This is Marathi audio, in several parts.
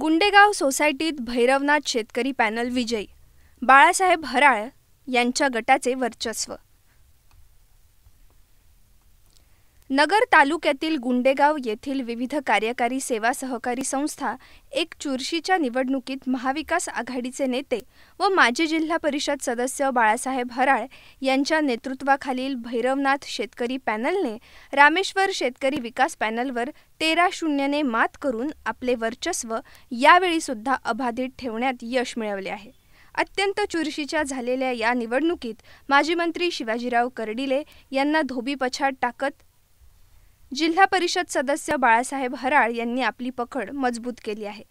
गुंडेगाव सोसायटीत भैरवनाथ शेतकरी पॅनल विजयी, बाळासाहेब हराळ यांच्या गटाचे वर्चस्व नगर तालुक्यातील गुंडेगाव येथील विविध कार्यकारी सेवा सहकारी संस्था एक चुरशीच्या निवडणुकीत महाविकास आघाडीचे नेते व माजी जिल्हा परिषद सदस्य बाळासाहेब हराळ यांच्या नेतृत्वाखालील भैरवनाथ शेतकरी पॅनलने रामेश्वर शेतकरी विकास पॅनलवर तेरा शून्यने मात करून आपले वर्चस्व यावेळीसुद्धा अबाधित ठेवण्यात यश मिळवले आहे अत्यंत चुरशीच्या झालेल्या या निवडणुकीत माजी मंत्री शिवाजीराव कर्डिले यांना धोबीपछाड टाकत जिल्हा परिषद सदस्य बाळासाहेब हराळ यांनी आपली पकड मजबूत केली आहे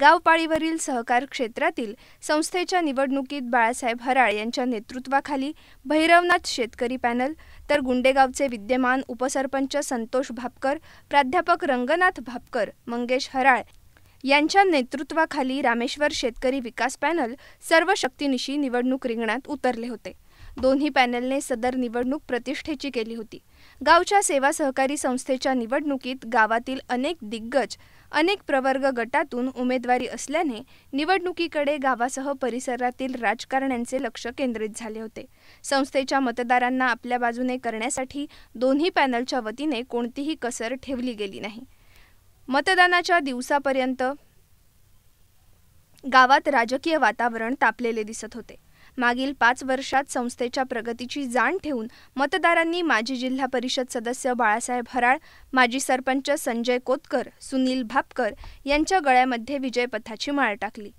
गावपाळीवरील सहकार क्षेत्रातील संस्थेच्या निवडणुकीत बाळासाहेब हराळ यांच्या नेतृत्वाखाली भैरवनाथ शेतकरी पॅनल तर गुंडेगावचे विद्यमान उपसरपंच संतोष भापकर प्राध्यापक रंगनाथ भापकर मंगेश हराळ यांच्या नेतृत्वाखाली रामेश्वर शेतकरी विकास पॅनल सर्व शक्तीनिशी निवडणूक रिंगणात उतरले होते दोन्ही पॅनलने सदर निवडणूक प्रतिष्ठेची केली होती गावच्या सेवा सहकारी संस्थेच्या निवडणुकीत गावातील अनेक दिग्गज अनेक प्रवर्ग गटातून उमेदवारी असल्याने निवडणुकीकडे गावासह परिसरातील राजकारण्यांचे लक्ष केंद्रित झाले होते संस्थेच्या मतदारांना आपल्या बाजूने करण्यासाठी दोन्ही पॅनलच्या वतीने कोणतीही कसर ठेवली गेली नाही मतदानाच्या दिवसापर्यंत गावात राजकीय वातावरण तापलेले दिसत होते मागील पाच वर्षात संस्थेच्या प्रगतीची जाण ठेवून मतदारांनी माजी जिल्हा परिषद सदस्य बाळासाहेब हराळ माजी सरपंच संजय कोतकर सुनील भापकर यांच्या गळ्यामध्ये विजयपथाची माळ टाकली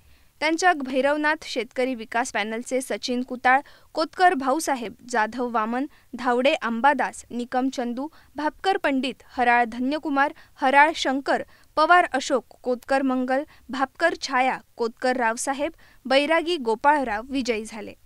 त्यांच्या भैरवनाथ शेतकरी विकास पॅनलचे सचिन कुताळ कोतकर भाऊसाहेब जाधव वामन धावडे आंबादास निकम चंदू भापकर पंडित हराळ धन्यकुमार हराळ शंकर पवार अशोक कोतकर मंगल भापकर छाया कोतकर रावसाहेब बैरागी गोपाळराव विजयी झाले